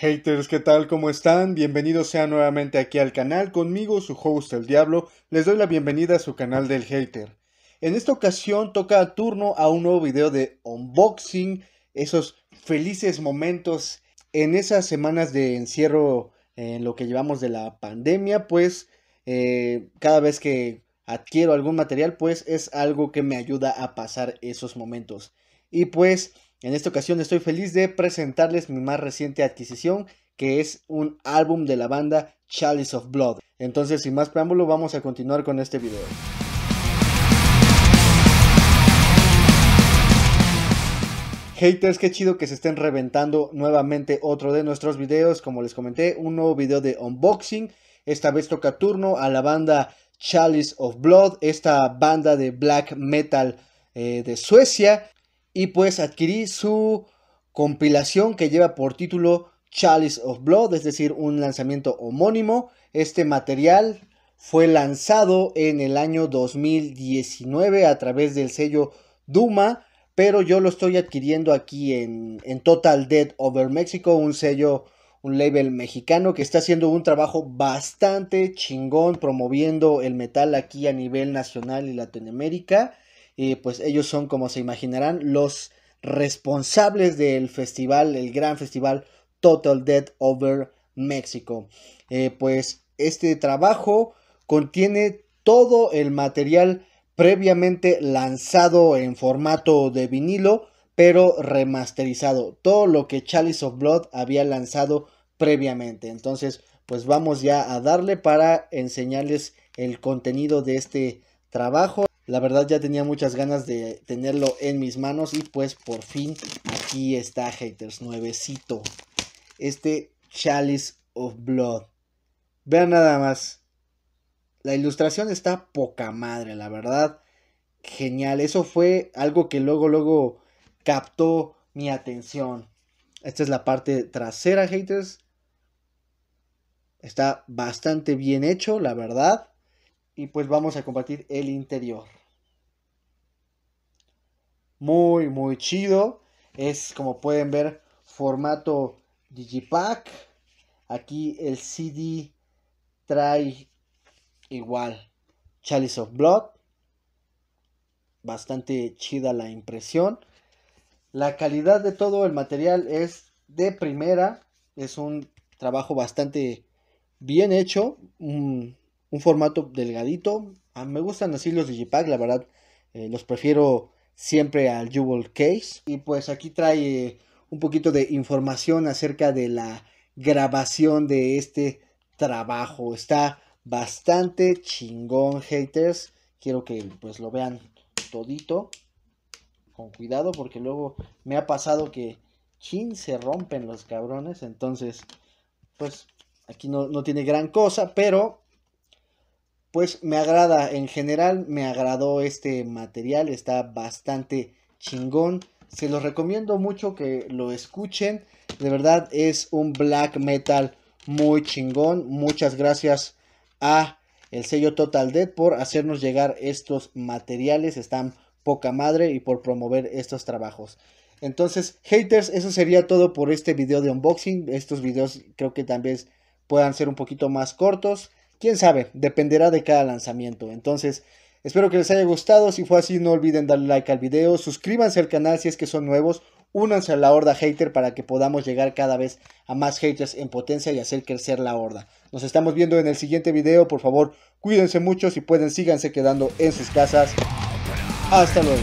Haters, ¿qué tal? ¿Cómo están? Bienvenidos sean nuevamente aquí al canal. Conmigo, su host, el Diablo, les doy la bienvenida a su canal del Hater. En esta ocasión toca turno a un nuevo video de unboxing, esos felices momentos en esas semanas de encierro en lo que llevamos de la pandemia, pues eh, cada vez que adquiero algún material, pues es algo que me ayuda a pasar esos momentos. Y pues en esta ocasión estoy feliz de presentarles mi más reciente adquisición, que es un álbum de la banda Chalice of Blood. Entonces, sin más preámbulo, vamos a continuar con este video. Haters, qué chido que se estén reventando nuevamente otro de nuestros videos. Como les comenté, un nuevo video de unboxing. Esta vez toca turno a la banda Chalice of Blood, esta banda de black metal eh, de Suecia y pues adquirí su compilación que lleva por título Chalice of Blood, es decir, un lanzamiento homónimo. Este material fue lanzado en el año 2019 a través del sello Duma, pero yo lo estoy adquiriendo aquí en, Total Dead Over Mexico, un sello, un label mexicano que está haciendo un trabajo bastante chingón promoviendo el metal aquí a nivel nacional y Latinoamérica pues ellos son, como se imaginarán, los responsables del festival, el gran festival Total Dead Over México. Eh, pues este trabajo contiene todo el material previamente lanzado en formato de vinilo, pero remasterizado. Todo lo que Chalice of Blood había lanzado previamente. Entonces, pues vamos ya a darle para enseñarles el contenido de este trabajo. La verdad ya tenía muchas ganas de tenerlo en mis manos y pues por fin aquí está haters nuevecito. Este Chalice of Blood. Vean nada más. La ilustración está poca madre, la verdad. Genial. Eso fue algo que luego, luego captó mi atención. Esta es la parte trasera, haters. Está bastante bien hecho, la verdad y pues vamos a compartir el interior. Muy, muy chido. Es como pueden ver formato digipack. Aquí el CD trae igual Chalice of Blood. Bastante chida la impresión. La calidad de todo el material es de primera. Es un trabajo bastante bien hecho un formato delgadito. Ah, me gustan así los Digipack, la verdad. Eh, los prefiero siempre al Jewel Case. Y pues aquí trae eh, un poquito de información acerca de la grabación de este trabajo. Está bastante chingón, haters. Quiero que pues lo vean todito. Con cuidado porque luego me ha pasado que chin se rompen los cabrones. Entonces, pues aquí no, no tiene gran cosa, pero pues me agrada, en general me agradó este material, está bastante chingón. Se los recomiendo mucho que lo escuchen. De verdad es un black metal muy chingón. Muchas gracias a el sello Total Dead por hacernos llegar estos materiales. Están poca madre y por promover estos trabajos. Entonces, haters, eso sería todo por este video de unboxing. Estos videos creo que también puedan ser un poquito más cortos quién sabe, dependerá de cada lanzamiento. Entonces, espero que les haya gustado. Si fue así, no olviden darle like al video, suscríbanse al canal si es que son nuevos, únanse a la horda hater para que podamos llegar cada vez a más haters en potencia y hacer crecer la horda. Nos estamos viendo en el siguiente video. Por favor, cuídense mucho. Si pueden, síganse quedando en sus casas. Hasta luego.